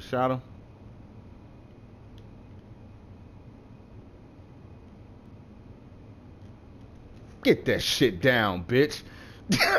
the shadow. Get that shit down, bitch.